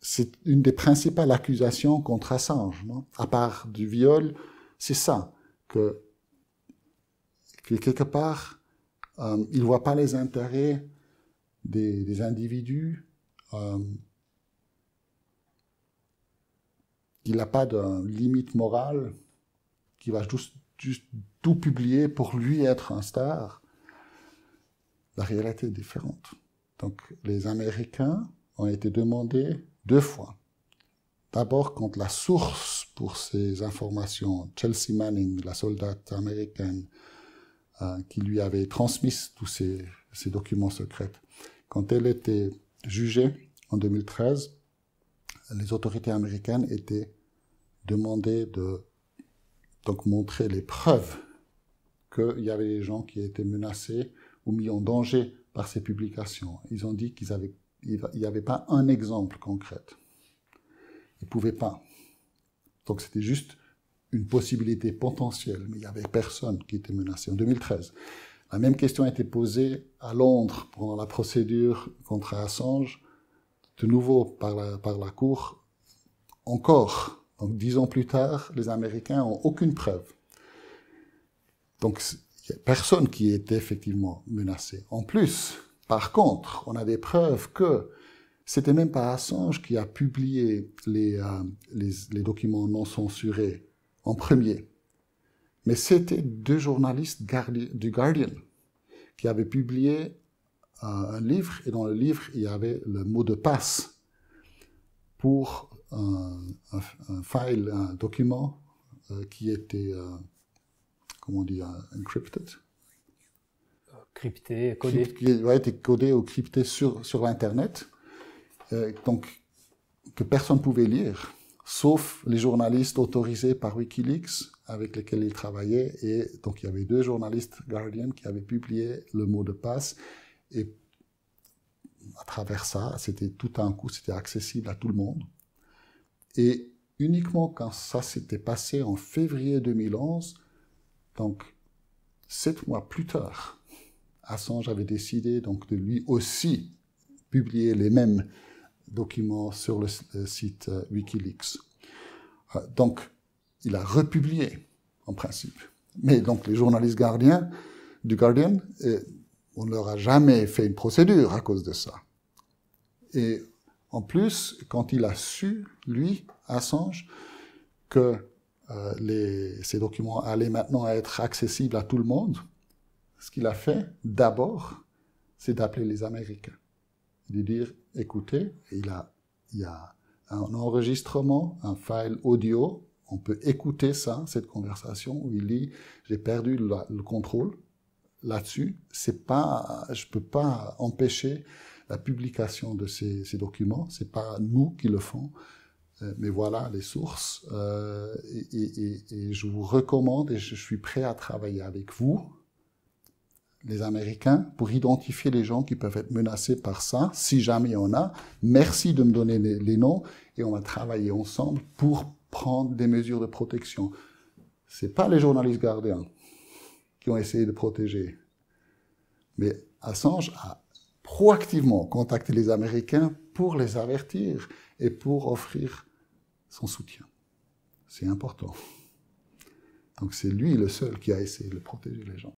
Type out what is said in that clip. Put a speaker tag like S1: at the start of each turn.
S1: C'est une des principales accusations contre Assange, à part du viol, c'est ça, que, quelque part, euh, il ne voit pas les intérêts des, individus, euh, il n'a pas de limite morale, qu'il va tout publier pour lui être un star. La réalité est différente. Donc les Américains ont été demandés deux fois. D'abord, quand la source pour ces informations, Chelsea Manning, la soldate américaine, euh, qui lui avait transmis tous ces, documents secrets, quand elle était jugée en 2013, les autorités américaines étaient demandées de donc, montrer les preuves qu'il y avait des gens qui étaient menacés ou mis en danger par ces publications. Ils ont dit qu'ils avaient il n'y avait pas un exemple concret. Il ne pouvait pas. Donc c'était juste une possibilité potentielle, mais il n'y avait personne qui était menacé. En 2013, la même question a été posée à Londres pendant la procédure contre Assange, de nouveau par la, Cour. Encore, dix ans plus tard, les Américains n'ont aucune preuve. Donc il n'y a personne qui était effectivement menacé. En plus, par contre, on a des preuves que c'était même pas Assange qui a publié les, euh, documents non censurés en premier, mais c'était deux journalistes du Guardian qui avaient publié euh, un livre, et dans le livre, il y avait le mot de passe pour un, file, un document euh, qui était, comment on dit, encrypted, crypté, codé. Qui va être codé ou crypté sur, sur Internet, euh, donc que personne ne pouvait lire, sauf les journalistes autorisés par Wikileaks avec lesquels ils travaillaient. Et donc il y avait deux journalistes Guardian qui avaient publié le mot de passe. Et à travers ça, c'était tout à un coup, c'était accessible à tout le monde. Et uniquement quand ça s'était passé en février 2011, donc sept mois plus tard, Assange avait décidé donc de lui aussi publier les mêmes documents sur le site euh, Wikileaks. Euh, donc, il a republié, en principe. Mais donc, les journalistes gardiens du Guardian, euh, on ne leur a jamais fait une procédure à cause de ça. Et en plus, quand il a su, lui, Assange, que ces documents allaient maintenant être accessibles à tout le monde, ce qu'il a fait d'abord, c'est d'appeler les Américains, de dire, écoutez, il, a, y a un enregistrement, un file audio, on peut écouter ça, cette conversation où il dit, j'ai perdu le contrôle là-dessus, c'est pas, je peux pas empêcher la publication de ces, ces documents, c'est pas nous qui le font, euh, mais voilà les sources. Euh, et, et, je vous recommande et je suis prêt à travailler avec vous les Américains pour identifier les gens qui peuvent être menacés par ça, si jamais on en a. Merci de me donner les, noms et on va travailler ensemble pour prendre des mesures de protection. Ce n'est pas les journalistes gardiens qui ont essayé de protéger, mais Assange a proactivement contacté les Américains pour les avertir et pour offrir son soutien. C'est important. Donc c'est lui le seul qui a essayé de protéger les gens.